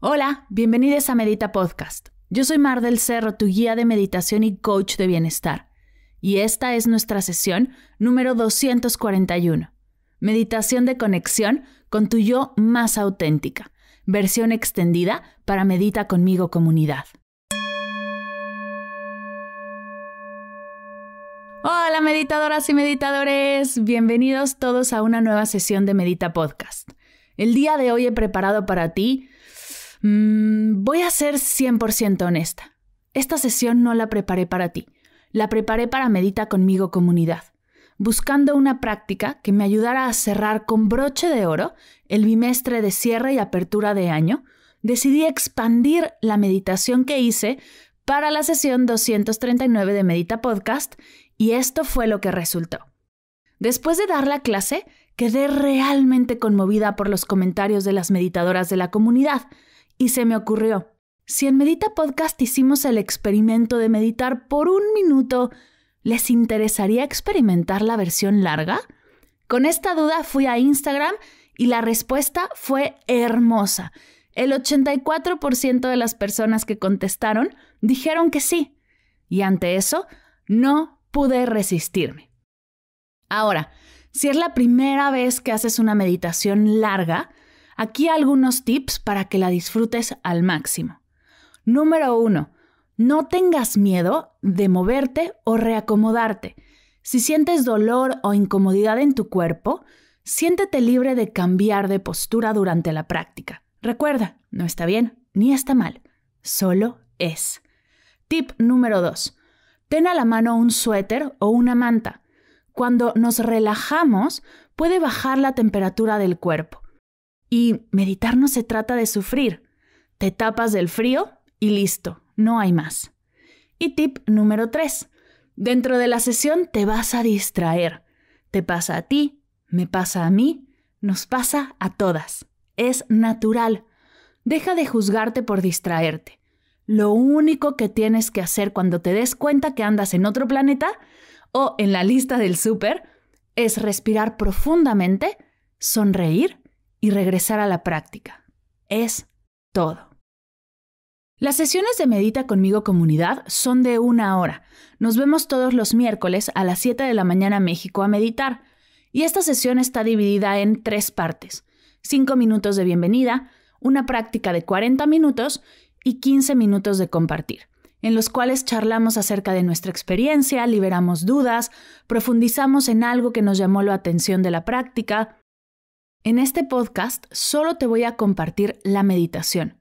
Hola, bienvenidos a Medita Podcast. Yo soy Mar del Cerro, tu guía de meditación y coach de bienestar. Y esta es nuestra sesión número 241. Meditación de conexión con tu yo más auténtica. Versión extendida para Medita conmigo comunidad. Hola meditadoras y meditadores, bienvenidos todos a una nueva sesión de Medita Podcast. El día de hoy he preparado para ti Mm, voy a ser 100% honesta. Esta sesión no la preparé para ti, la preparé para Medita conmigo comunidad, buscando una práctica que me ayudara a cerrar con broche de oro el bimestre de cierre y apertura de año, decidí expandir la meditación que hice para la sesión 239 de Medita Podcast y esto fue lo que resultó. Después de dar la clase, quedé realmente conmovida por los comentarios de las meditadoras de la comunidad, y se me ocurrió, si en Medita Podcast hicimos el experimento de meditar por un minuto, ¿les interesaría experimentar la versión larga? Con esta duda fui a Instagram y la respuesta fue hermosa. El 84% de las personas que contestaron dijeron que sí. Y ante eso, no pude resistirme. Ahora, si es la primera vez que haces una meditación larga, Aquí algunos tips para que la disfrutes al máximo. Número 1. No tengas miedo de moverte o reacomodarte. Si sientes dolor o incomodidad en tu cuerpo, siéntete libre de cambiar de postura durante la práctica. Recuerda, no está bien ni está mal, solo es. Tip número 2. Ten a la mano un suéter o una manta. Cuando nos relajamos, puede bajar la temperatura del cuerpo. Y meditar no se trata de sufrir. Te tapas del frío y listo, no hay más. Y tip número 3. Dentro de la sesión te vas a distraer. Te pasa a ti, me pasa a mí, nos pasa a todas. Es natural. Deja de juzgarte por distraerte. Lo único que tienes que hacer cuando te des cuenta que andas en otro planeta o en la lista del súper es respirar profundamente, sonreír y regresar a la práctica. Es todo. Las sesiones de Medita conmigo comunidad son de una hora. Nos vemos todos los miércoles a las 7 de la mañana México a meditar. Y esta sesión está dividida en tres partes. 5 minutos de bienvenida, una práctica de 40 minutos y 15 minutos de compartir, en los cuales charlamos acerca de nuestra experiencia, liberamos dudas, profundizamos en algo que nos llamó la atención de la práctica, en este podcast solo te voy a compartir la meditación,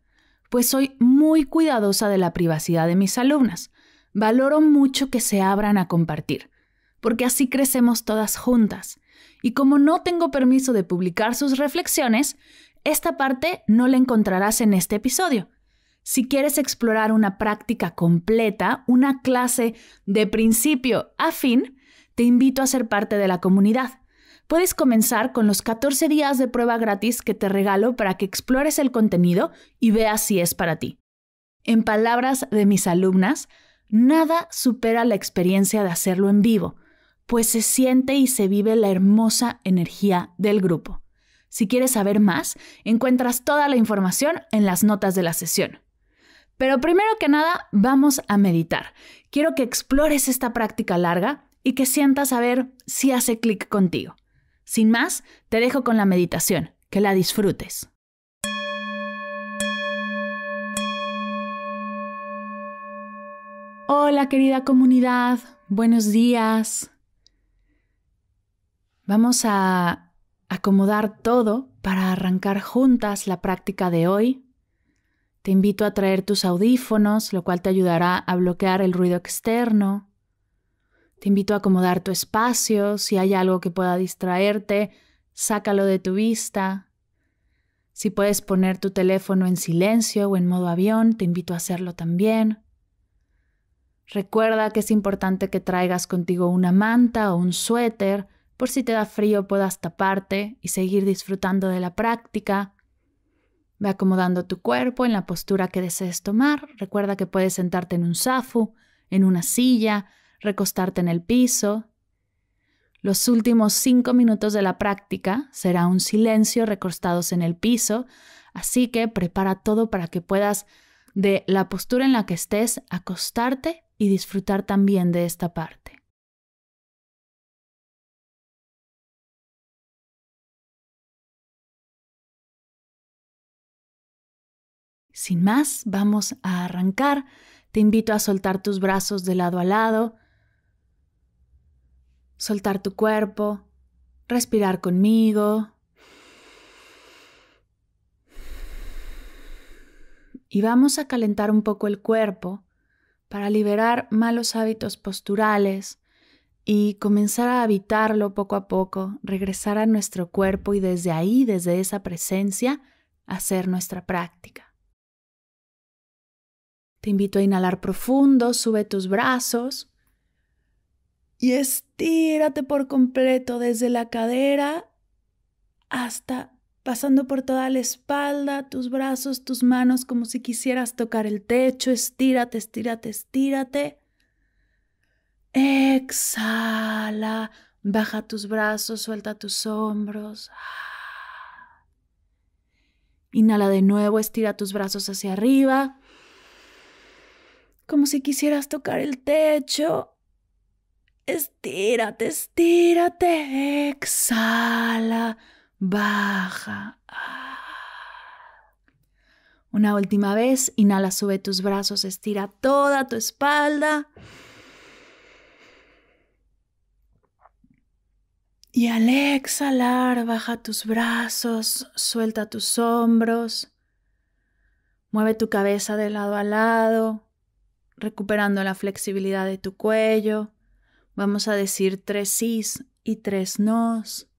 pues soy muy cuidadosa de la privacidad de mis alumnas. Valoro mucho que se abran a compartir, porque así crecemos todas juntas. Y como no tengo permiso de publicar sus reflexiones, esta parte no la encontrarás en este episodio. Si quieres explorar una práctica completa, una clase de principio a fin, te invito a ser parte de la comunidad Puedes comenzar con los 14 días de prueba gratis que te regalo para que explores el contenido y veas si es para ti. En palabras de mis alumnas, nada supera la experiencia de hacerlo en vivo, pues se siente y se vive la hermosa energía del grupo. Si quieres saber más, encuentras toda la información en las notas de la sesión. Pero primero que nada, vamos a meditar. Quiero que explores esta práctica larga y que sientas a ver si hace clic contigo. Sin más, te dejo con la meditación. Que la disfrutes. Hola querida comunidad, buenos días. Vamos a acomodar todo para arrancar juntas la práctica de hoy. Te invito a traer tus audífonos, lo cual te ayudará a bloquear el ruido externo, te invito a acomodar tu espacio, si hay algo que pueda distraerte, sácalo de tu vista. Si puedes poner tu teléfono en silencio o en modo avión, te invito a hacerlo también. Recuerda que es importante que traigas contigo una manta o un suéter por si te da frío puedas taparte y seguir disfrutando de la práctica. Ve acomodando tu cuerpo en la postura que desees tomar. Recuerda que puedes sentarte en un zafu, en una silla, recostarte en el piso. Los últimos cinco minutos de la práctica será un silencio recostados en el piso, así que prepara todo para que puedas, de la postura en la que estés, acostarte y disfrutar también de esta parte. Sin más, vamos a arrancar. Te invito a soltar tus brazos de lado a lado, soltar tu cuerpo, respirar conmigo. Y vamos a calentar un poco el cuerpo para liberar malos hábitos posturales y comenzar a habitarlo poco a poco, regresar a nuestro cuerpo y desde ahí, desde esa presencia, hacer nuestra práctica. Te invito a inhalar profundo, sube tus brazos y estírate por completo desde la cadera hasta pasando por toda la espalda, tus brazos, tus manos, como si quisieras tocar el techo. Estírate, estírate, estírate. Exhala, baja tus brazos, suelta tus hombros. Inhala de nuevo, estira tus brazos hacia arriba, como si quisieras tocar el techo. Estírate, estírate, exhala, baja. Una última vez, inhala, sube tus brazos, estira toda tu espalda. Y al exhalar, baja tus brazos, suelta tus hombros, mueve tu cabeza de lado a lado, recuperando la flexibilidad de tu cuello. Vamos a decir tres sís y tres nos,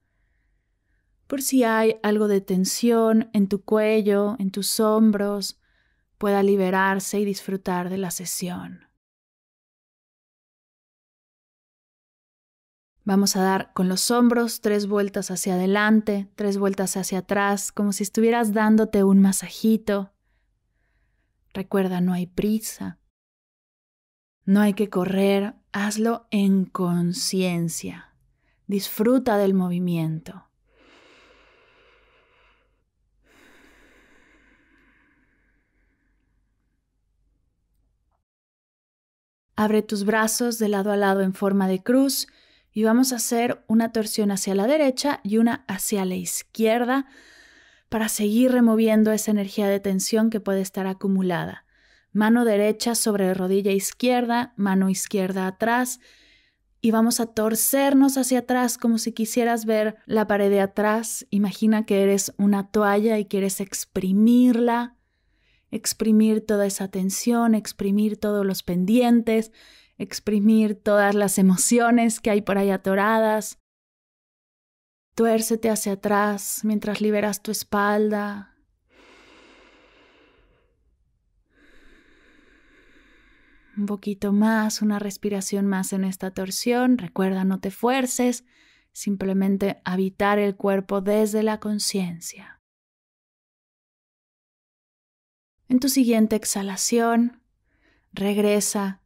por si hay algo de tensión en tu cuello, en tus hombros, pueda liberarse y disfrutar de la sesión. Vamos a dar con los hombros tres vueltas hacia adelante, tres vueltas hacia atrás, como si estuvieras dándote un masajito. Recuerda, no hay prisa. No hay que correr hazlo en conciencia. Disfruta del movimiento. Abre tus brazos de lado a lado en forma de cruz y vamos a hacer una torsión hacia la derecha y una hacia la izquierda para seguir removiendo esa energía de tensión que puede estar acumulada. Mano derecha sobre rodilla izquierda, mano izquierda atrás. Y vamos a torcernos hacia atrás como si quisieras ver la pared de atrás. Imagina que eres una toalla y quieres exprimirla, exprimir toda esa tensión, exprimir todos los pendientes, exprimir todas las emociones que hay por ahí atoradas. Tuércete hacia atrás mientras liberas tu espalda, Un poquito más, una respiración más en esta torsión. Recuerda, no te fuerces, simplemente habitar el cuerpo desde la conciencia. En tu siguiente exhalación, regresa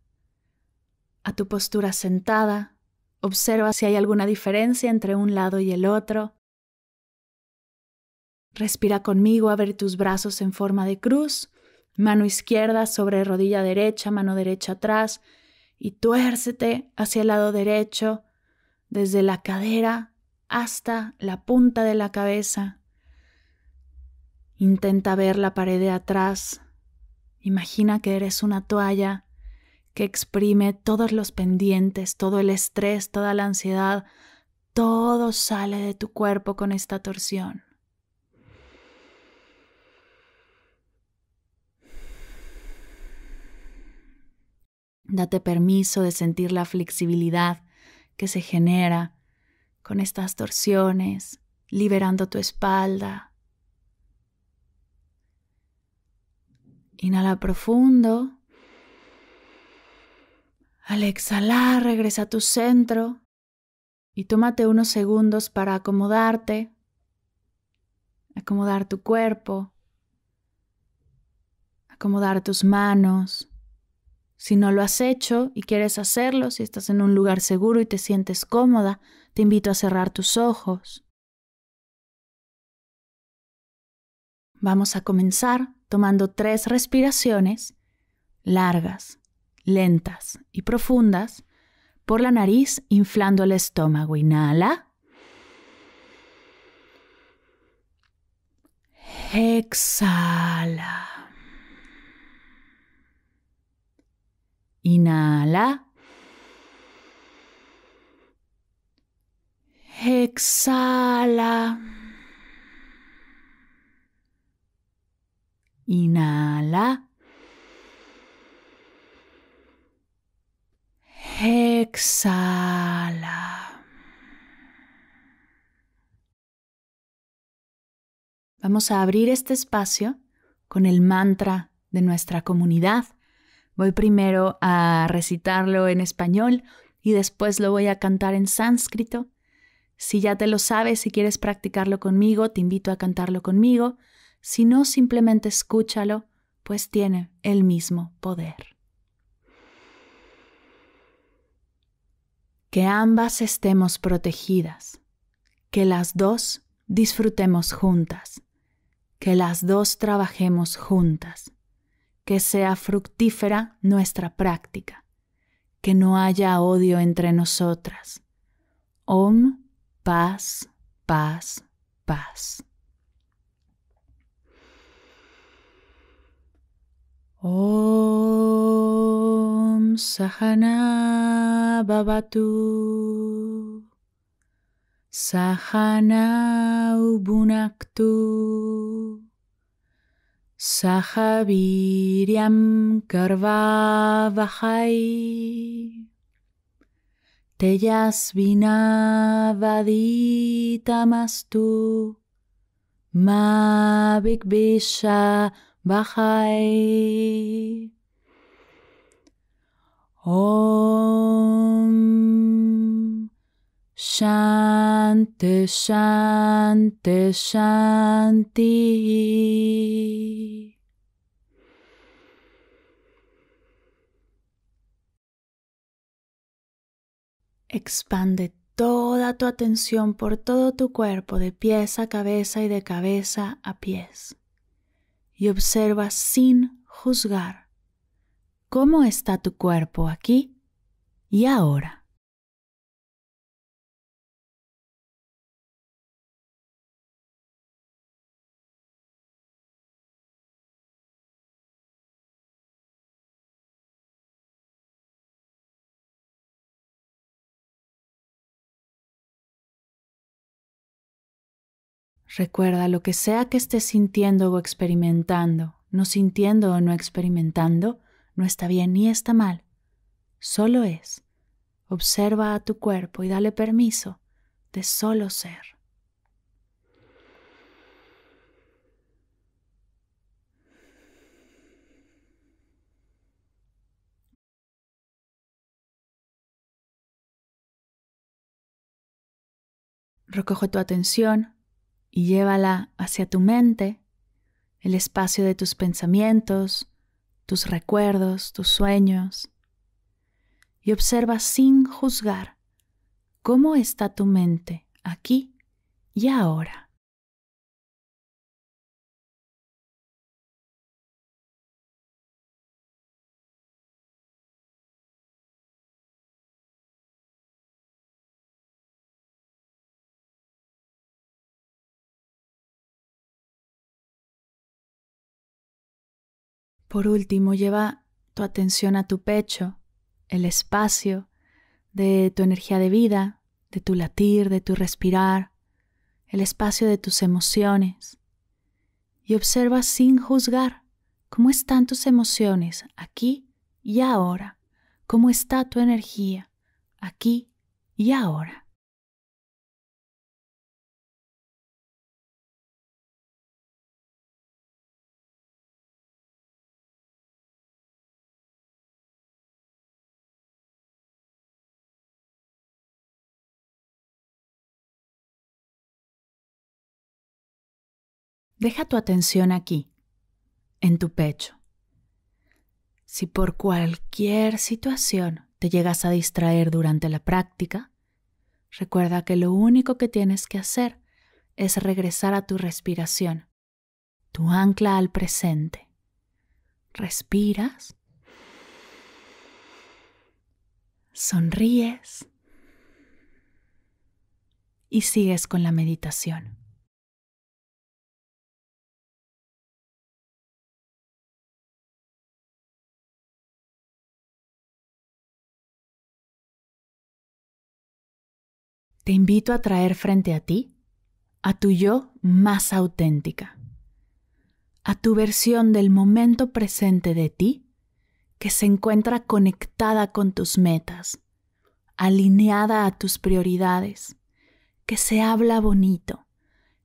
a tu postura sentada. Observa si hay alguna diferencia entre un lado y el otro. Respira conmigo a ver tus brazos en forma de cruz Mano izquierda sobre rodilla derecha, mano derecha atrás y tuércete hacia el lado derecho, desde la cadera hasta la punta de la cabeza. Intenta ver la pared de atrás. Imagina que eres una toalla que exprime todos los pendientes, todo el estrés, toda la ansiedad, todo sale de tu cuerpo con esta torsión. Date permiso de sentir la flexibilidad que se genera con estas torsiones, liberando tu espalda. Inhala profundo. Al exhalar, regresa a tu centro y tómate unos segundos para acomodarte, acomodar tu cuerpo, acomodar tus manos si no lo has hecho y quieres hacerlo, si estás en un lugar seguro y te sientes cómoda, te invito a cerrar tus ojos. Vamos a comenzar tomando tres respiraciones largas, lentas y profundas por la nariz, inflando el estómago. Inhala. Exhala. Inhala. Exhala. Inhala. Exhala. Vamos a abrir este espacio con el mantra de nuestra comunidad Voy primero a recitarlo en español y después lo voy a cantar en sánscrito. Si ya te lo sabes, si quieres practicarlo conmigo, te invito a cantarlo conmigo. Si no, simplemente escúchalo, pues tiene el mismo poder. Que ambas estemos protegidas, que las dos disfrutemos juntas, que las dos trabajemos juntas que sea fructífera nuestra práctica, que no haya odio entre nosotras. Om, paz, paz, paz. Om Sahana BABATU Sahana Ubunaktu Sahaviryam Karvavahai Tejasvinavaditamastu Mavikbisha Bahai Om Shante Shante Shanti Expande toda tu atención por todo tu cuerpo, de pies a cabeza y de cabeza a pies. Y observa sin juzgar cómo está tu cuerpo aquí y ahora. Recuerda lo que sea que estés sintiendo o experimentando, no sintiendo o no experimentando, no está bien ni está mal. Solo es. Observa a tu cuerpo y dale permiso de solo ser. Recoge tu atención y llévala hacia tu mente, el espacio de tus pensamientos, tus recuerdos, tus sueños, y observa sin juzgar cómo está tu mente aquí y ahora. Por último, lleva tu atención a tu pecho, el espacio de tu energía de vida, de tu latir, de tu respirar, el espacio de tus emociones. Y observa sin juzgar cómo están tus emociones aquí y ahora, cómo está tu energía aquí y ahora. Deja tu atención aquí, en tu pecho. Si por cualquier situación te llegas a distraer durante la práctica, recuerda que lo único que tienes que hacer es regresar a tu respiración, tu ancla al presente. Respiras, sonríes y sigues con la meditación. invito a traer frente a ti a tu yo más auténtica, a tu versión del momento presente de ti que se encuentra conectada con tus metas, alineada a tus prioridades, que se habla bonito,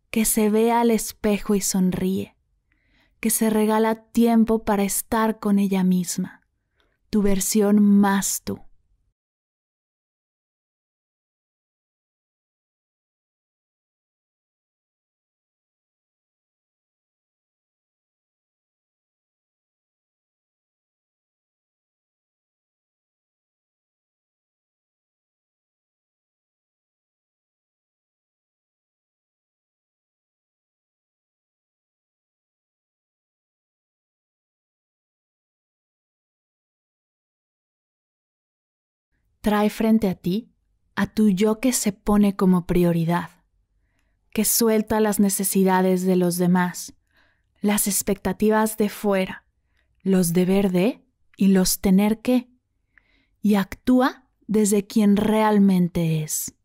que se ve al espejo y sonríe, que se regala tiempo para estar con ella misma, tu versión más tú trae frente a ti a tu yo que se pone como prioridad, que suelta las necesidades de los demás, las expectativas de fuera, los deber de y los tener que, y actúa desde quien realmente es.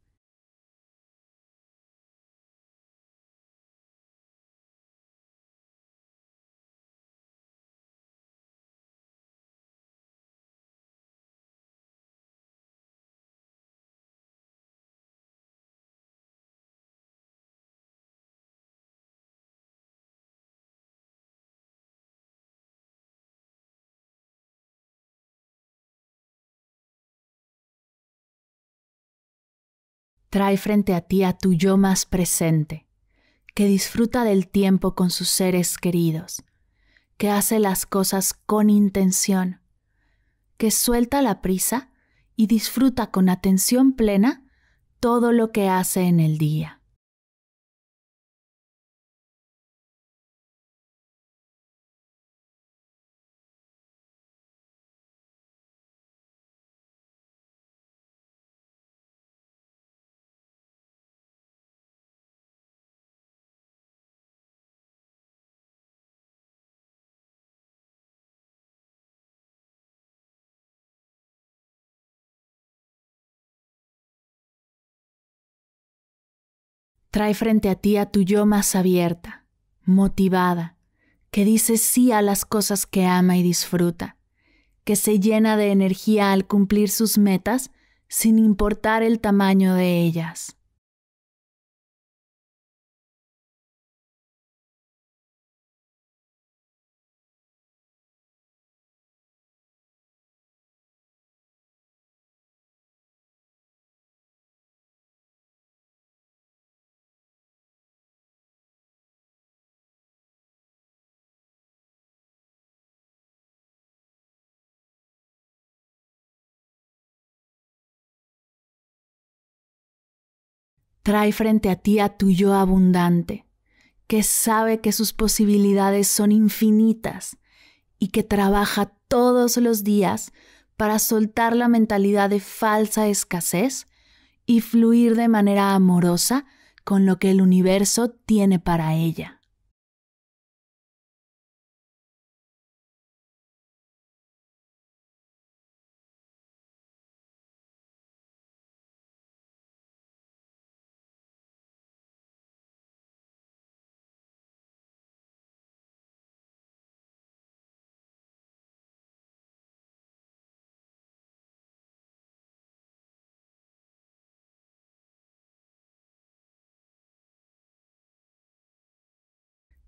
trae frente a ti a tu yo más presente, que disfruta del tiempo con sus seres queridos, que hace las cosas con intención, que suelta la prisa y disfruta con atención plena todo lo que hace en el día. Trae frente a ti a tu yo más abierta, motivada, que dice sí a las cosas que ama y disfruta, que se llena de energía al cumplir sus metas sin importar el tamaño de ellas. Trae frente a ti a tu yo abundante, que sabe que sus posibilidades son infinitas y que trabaja todos los días para soltar la mentalidad de falsa escasez y fluir de manera amorosa con lo que el universo tiene para ella.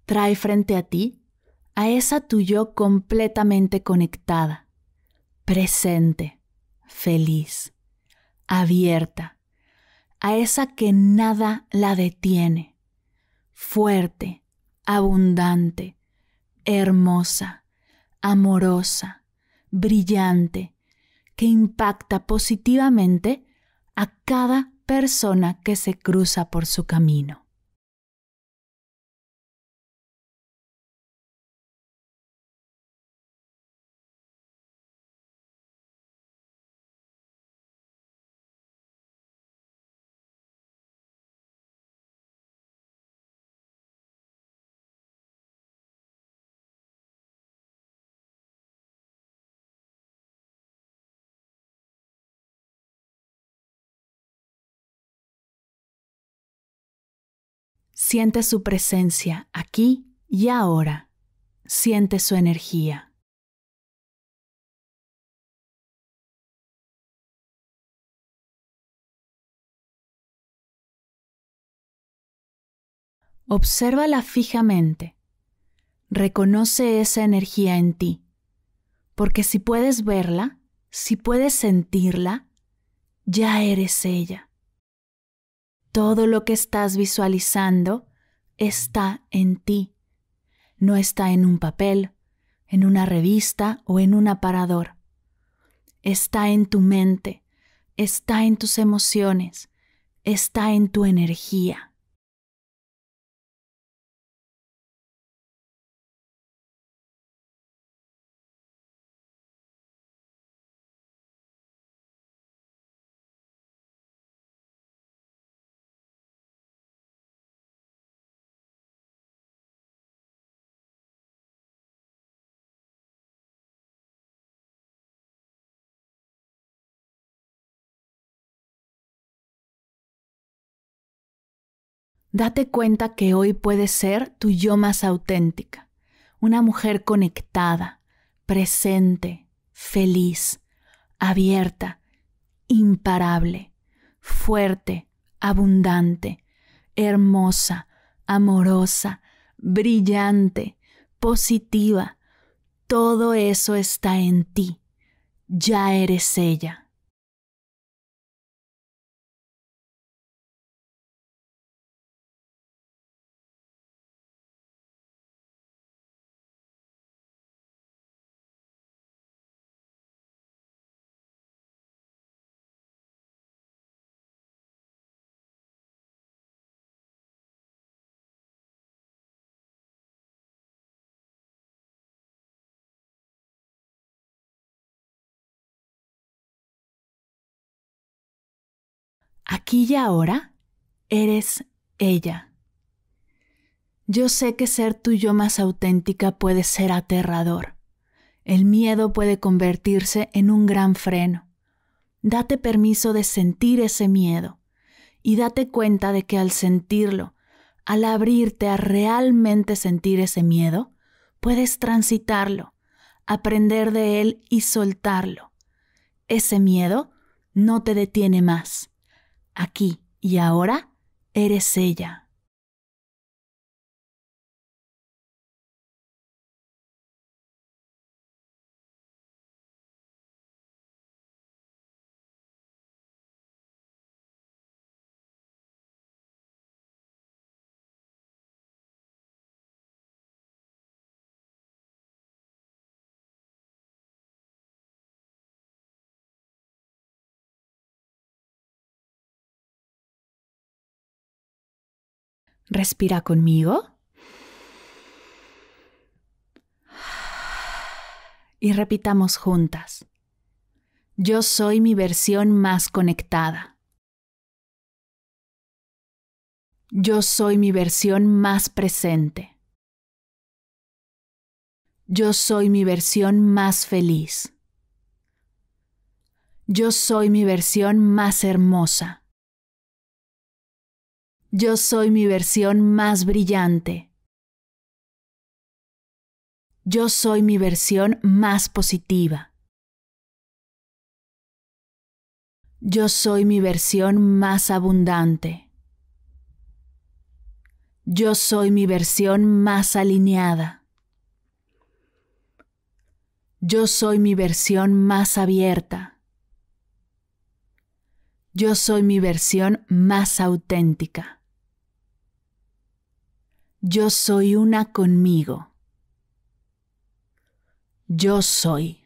trae frente a ti a esa tuyo yo completamente conectada, presente, feliz, abierta, a esa que nada la detiene, fuerte, abundante, hermosa, amorosa, brillante, que impacta positivamente a cada persona que se cruza por su camino. Siente su presencia aquí y ahora. Siente su energía. Obsérvala fijamente. Reconoce esa energía en ti, porque si puedes verla, si puedes sentirla, ya eres ella. Todo lo que estás visualizando está en ti, no está en un papel, en una revista o en un aparador. Está en tu mente, está en tus emociones, está en tu energía. Date cuenta que hoy puedes ser tu yo más auténtica, una mujer conectada, presente, feliz, abierta, imparable, fuerte, abundante, hermosa, amorosa, brillante, positiva. Todo eso está en ti. Ya eres ella. aquí y ahora, eres ella. Yo sé que ser tu yo más auténtica puede ser aterrador. El miedo puede convertirse en un gran freno. Date permiso de sentir ese miedo y date cuenta de que al sentirlo, al abrirte a realmente sentir ese miedo, puedes transitarlo, aprender de él y soltarlo. Ese miedo no te detiene más aquí y ahora, eres ella. Respira conmigo. Y repitamos juntas. Yo soy mi versión más conectada. Yo soy mi versión más presente. Yo soy mi versión más feliz. Yo soy mi versión más hermosa. Yo soy mi versión más brillante. Yo soy mi versión más positiva. Yo soy mi versión más abundante. Yo soy mi versión más alineada. Yo soy mi versión más abierta. Yo soy mi versión más auténtica. Yo soy una conmigo. Yo soy.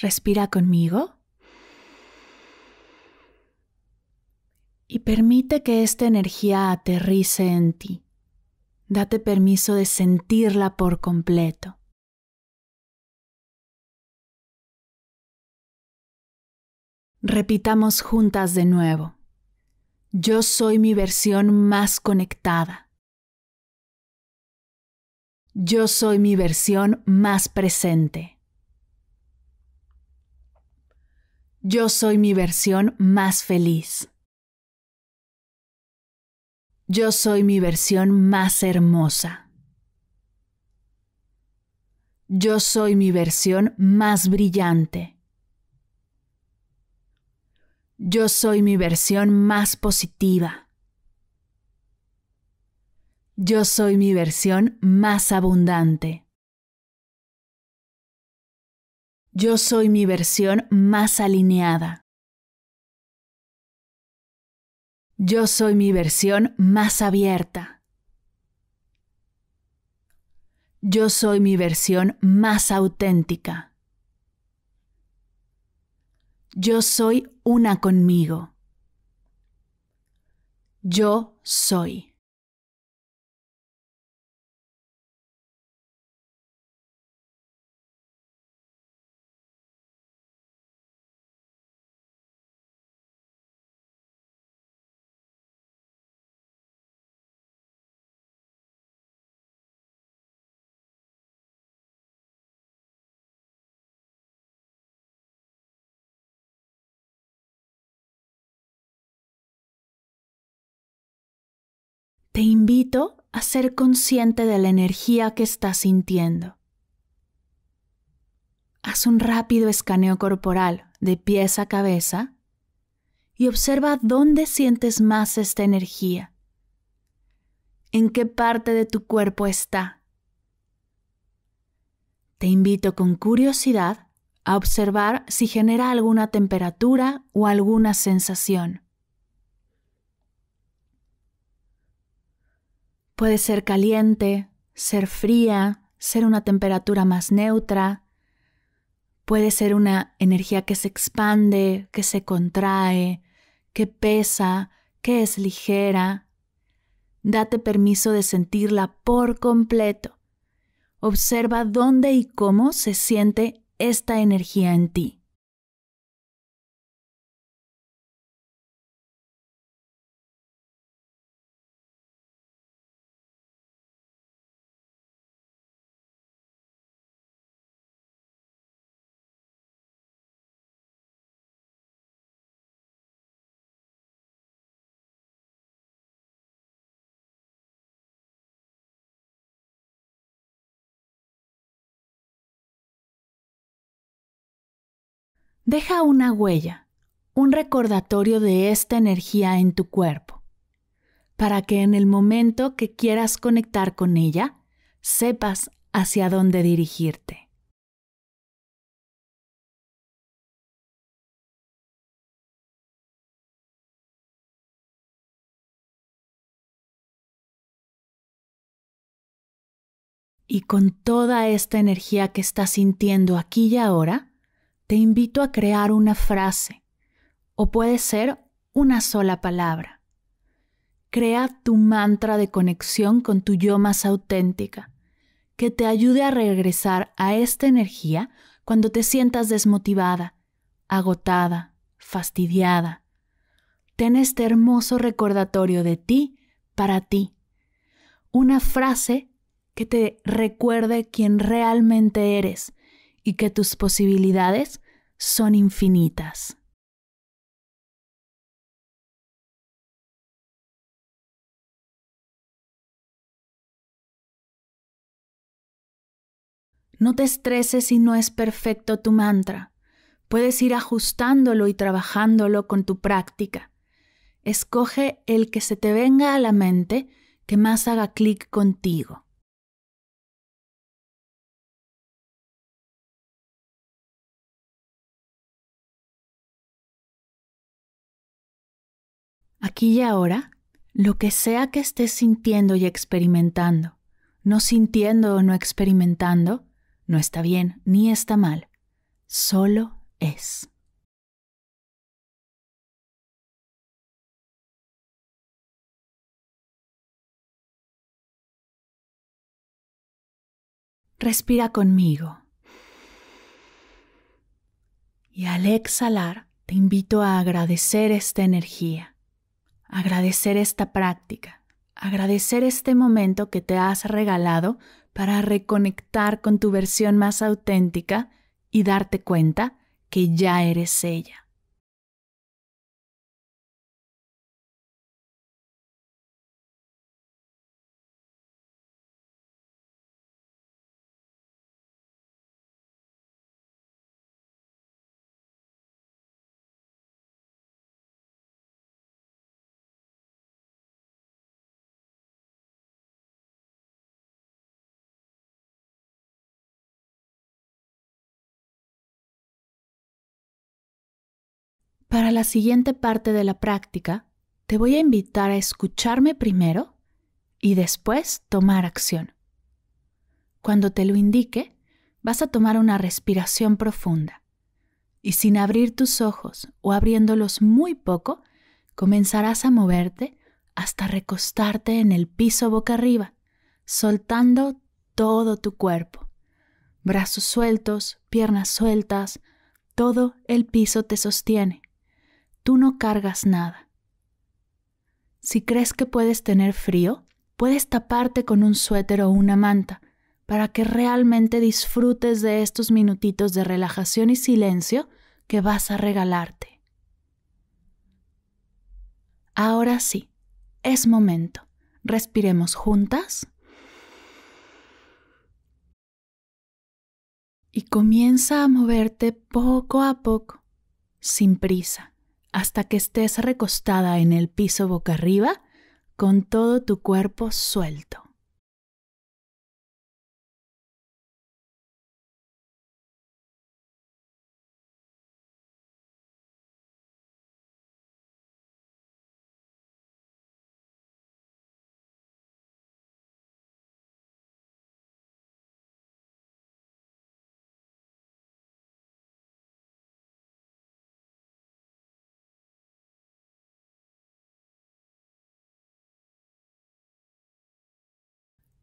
Respira conmigo. Y permite que esta energía aterrice en ti. Date permiso de sentirla por completo. Repitamos juntas de nuevo. Yo soy mi versión más conectada. Yo soy mi versión más presente. Yo soy mi versión más feliz. Yo soy mi versión más hermosa. Yo soy mi versión más brillante. Yo soy mi versión más positiva. Yo soy mi versión más abundante. Yo soy mi versión más alineada. Yo soy mi versión más abierta. Yo soy mi versión más auténtica. Yo soy una conmigo. Yo soy. te invito a ser consciente de la energía que estás sintiendo. Haz un rápido escaneo corporal de pies a cabeza y observa dónde sientes más esta energía. ¿En qué parte de tu cuerpo está? Te invito con curiosidad a observar si genera alguna temperatura o alguna sensación. Puede ser caliente, ser fría, ser una temperatura más neutra. Puede ser una energía que se expande, que se contrae, que pesa, que es ligera. Date permiso de sentirla por completo. Observa dónde y cómo se siente esta energía en ti. Deja una huella, un recordatorio de esta energía en tu cuerpo, para que en el momento que quieras conectar con ella, sepas hacia dónde dirigirte. y con toda esta energía que estás sintiendo aquí y ahora, te invito a crear una frase o puede ser una sola palabra. Crea tu mantra de conexión con tu yo más auténtica, que te ayude a regresar a esta energía cuando te sientas desmotivada, agotada, fastidiada. Ten este hermoso recordatorio de ti para ti. Una frase que te recuerde quién realmente eres y que tus posibilidades son infinitas. No te estreses si no es perfecto tu mantra. Puedes ir ajustándolo y trabajándolo con tu práctica. Escoge el que se te venga a la mente que más haga clic contigo. aquí y ahora, lo que sea que estés sintiendo y experimentando, no sintiendo o no experimentando, no está bien ni está mal, solo es. Respira conmigo. Y al exhalar, te invito a agradecer esta energía agradecer esta práctica, agradecer este momento que te has regalado para reconectar con tu versión más auténtica y darte cuenta que ya eres ella. Para la siguiente parte de la práctica, te voy a invitar a escucharme primero y después tomar acción. Cuando te lo indique, vas a tomar una respiración profunda y sin abrir tus ojos o abriéndolos muy poco, comenzarás a moverte hasta recostarte en el piso boca arriba, soltando todo tu cuerpo. Brazos sueltos, piernas sueltas, todo el piso te sostiene tú no cargas nada. Si crees que puedes tener frío, puedes taparte con un suéter o una manta para que realmente disfrutes de estos minutitos de relajación y silencio que vas a regalarte. Ahora sí, es momento. Respiremos juntas. Y comienza a moverte poco a poco, sin prisa hasta que estés recostada en el piso boca arriba con todo tu cuerpo suelto.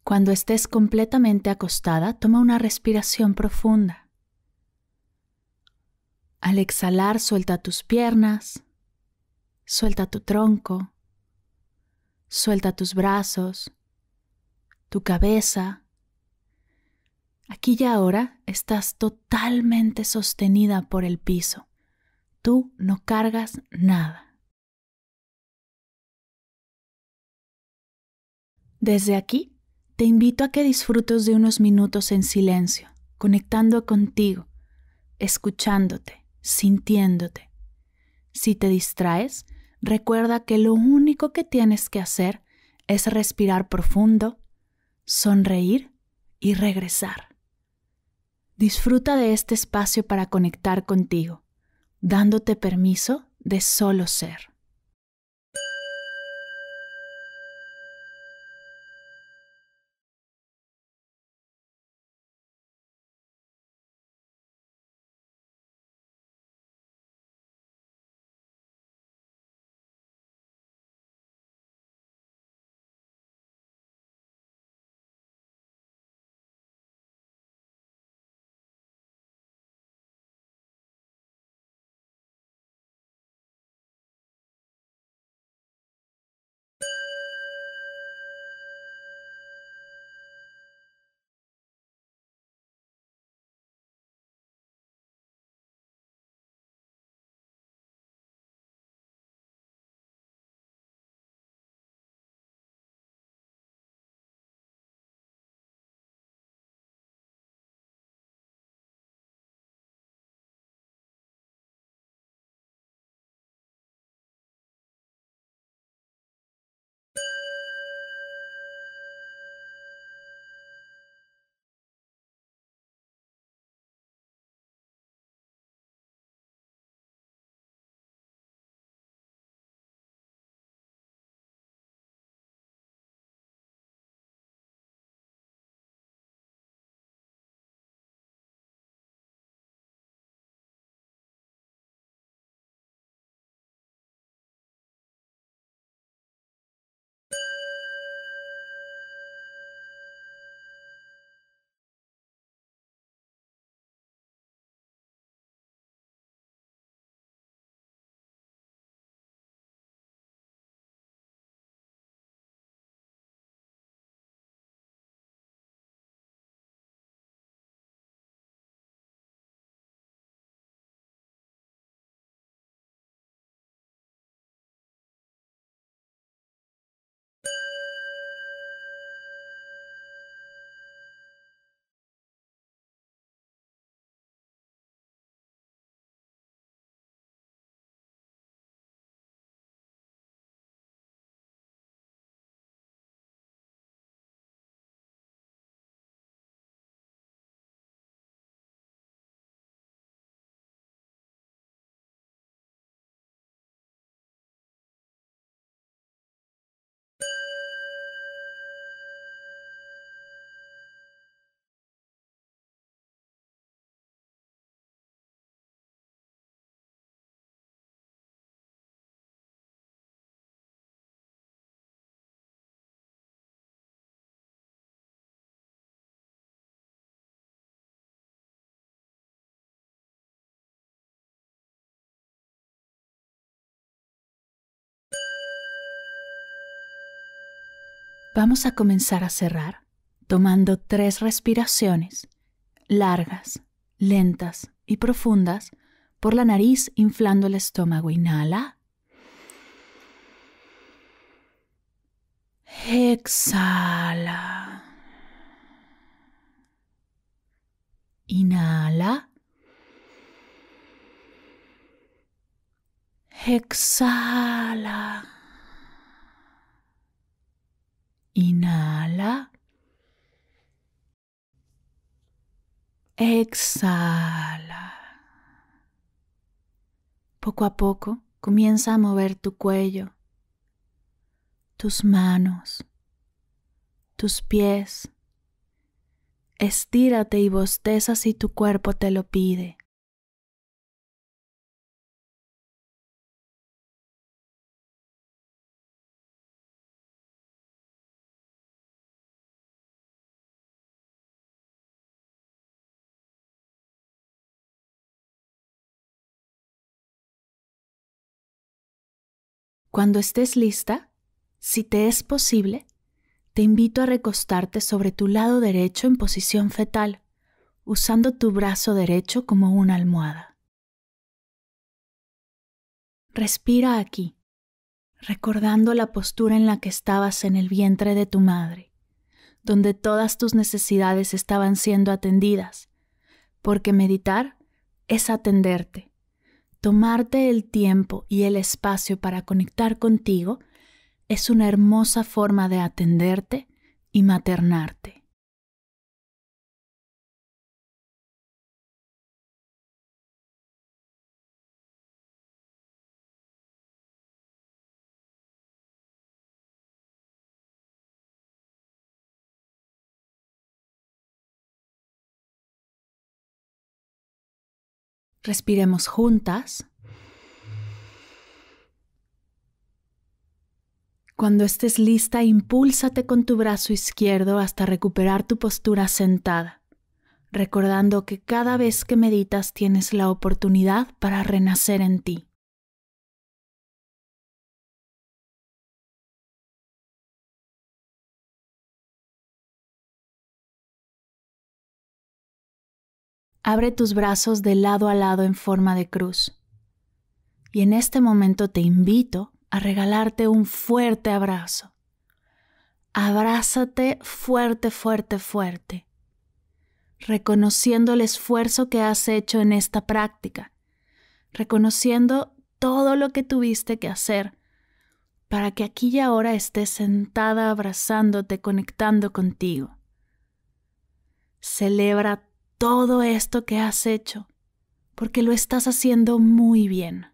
Cuando estés completamente acostada, toma una respiración profunda. Al exhalar, suelta tus piernas, suelta tu tronco, suelta tus brazos, tu cabeza. Aquí y ahora estás totalmente sostenida por el piso. Tú no cargas nada. Desde aquí te invito a que disfrutes de unos minutos en silencio, conectando contigo, escuchándote, sintiéndote. Si te distraes, recuerda que lo único que tienes que hacer es respirar profundo, sonreír y regresar. Disfruta de este espacio para conectar contigo, dándote permiso de solo ser. Vamos a comenzar a cerrar tomando tres respiraciones largas, lentas y profundas por la nariz inflando el estómago. Inhala. Exhala. Inhala. Exhala. Inhala. Exhala. Poco a poco comienza a mover tu cuello, tus manos, tus pies. Estírate y bosteza si tu cuerpo te lo pide. Cuando estés lista, si te es posible, te invito a recostarte sobre tu lado derecho en posición fetal, usando tu brazo derecho como una almohada. Respira aquí, recordando la postura en la que estabas en el vientre de tu madre, donde todas tus necesidades estaban siendo atendidas, porque meditar es atenderte Tomarte el tiempo y el espacio para conectar contigo es una hermosa forma de atenderte y maternarte. Respiremos juntas. Cuando estés lista, impúlsate con tu brazo izquierdo hasta recuperar tu postura sentada, recordando que cada vez que meditas tienes la oportunidad para renacer en ti. Abre tus brazos de lado a lado en forma de cruz. Y en este momento te invito a regalarte un fuerte abrazo. Abrázate fuerte, fuerte, fuerte, reconociendo el esfuerzo que has hecho en esta práctica, reconociendo todo lo que tuviste que hacer para que aquí y ahora estés sentada abrazándote, conectando contigo. Celebra todo esto que has hecho, porque lo estás haciendo muy bien.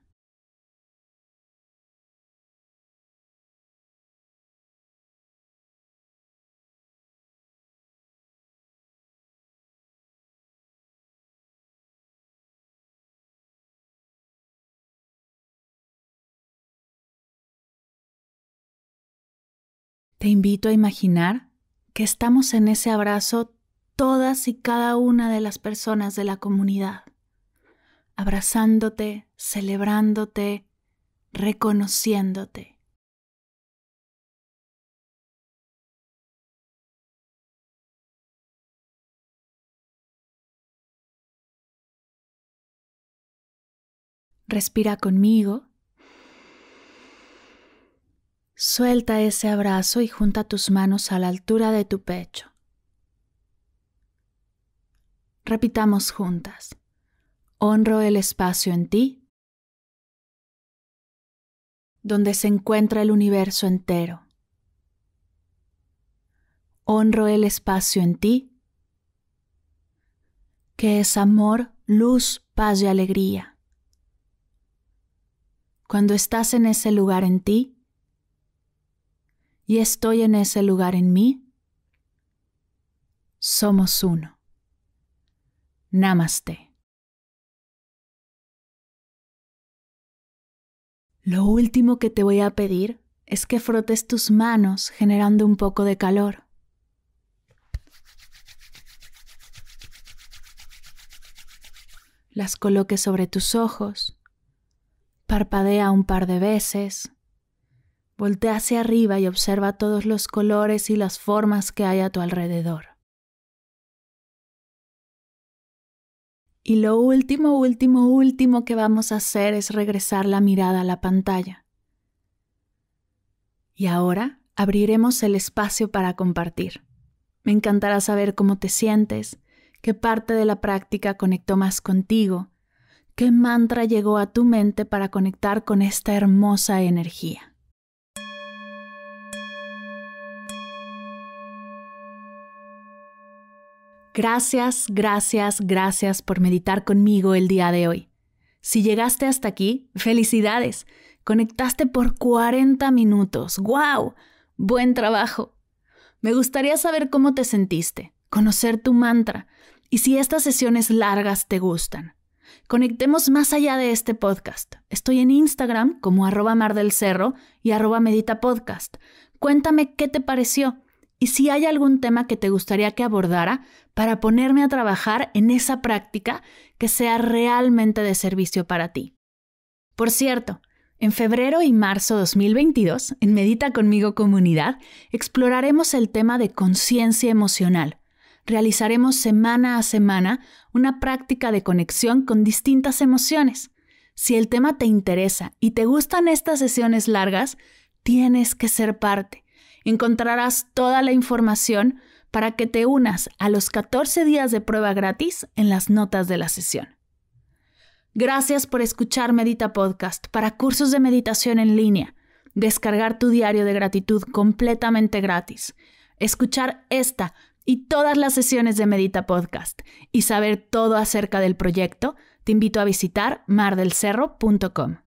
Te invito a imaginar que estamos en ese abrazo todas y cada una de las personas de la comunidad, abrazándote, celebrándote, reconociéndote. Respira conmigo. Suelta ese abrazo y junta tus manos a la altura de tu pecho. Repitamos juntas. Honro el espacio en ti, donde se encuentra el universo entero. Honro el espacio en ti, que es amor, luz, paz y alegría. Cuando estás en ese lugar en ti, y estoy en ese lugar en mí, somos uno. Namaste. Lo último que te voy a pedir es que frotes tus manos generando un poco de calor. Las coloques sobre tus ojos, parpadea un par de veces, voltea hacia arriba y observa todos los colores y las formas que hay a tu alrededor. Y lo último, último, último que vamos a hacer es regresar la mirada a la pantalla. Y ahora abriremos el espacio para compartir. Me encantará saber cómo te sientes, qué parte de la práctica conectó más contigo, qué mantra llegó a tu mente para conectar con esta hermosa energía. Gracias, gracias, gracias por meditar conmigo el día de hoy. Si llegaste hasta aquí, felicidades. Conectaste por 40 minutos. ¡Guau! Buen trabajo. Me gustaría saber cómo te sentiste, conocer tu mantra y si estas sesiones largas te gustan. Conectemos más allá de este podcast. Estoy en Instagram como arroba mar del y arroba medita Cuéntame qué te pareció y si hay algún tema que te gustaría que abordara para ponerme a trabajar en esa práctica que sea realmente de servicio para ti. Por cierto, en febrero y marzo 2022, en Medita conmigo comunidad, exploraremos el tema de conciencia emocional. Realizaremos semana a semana una práctica de conexión con distintas emociones. Si el tema te interesa y te gustan estas sesiones largas, tienes que ser parte. Encontrarás toda la información para que te unas a los 14 días de prueba gratis en las notas de la sesión. Gracias por escuchar Medita Podcast para cursos de meditación en línea, descargar tu diario de gratitud completamente gratis, escuchar esta y todas las sesiones de Medita Podcast y saber todo acerca del proyecto, te invito a visitar mardelcerro.com.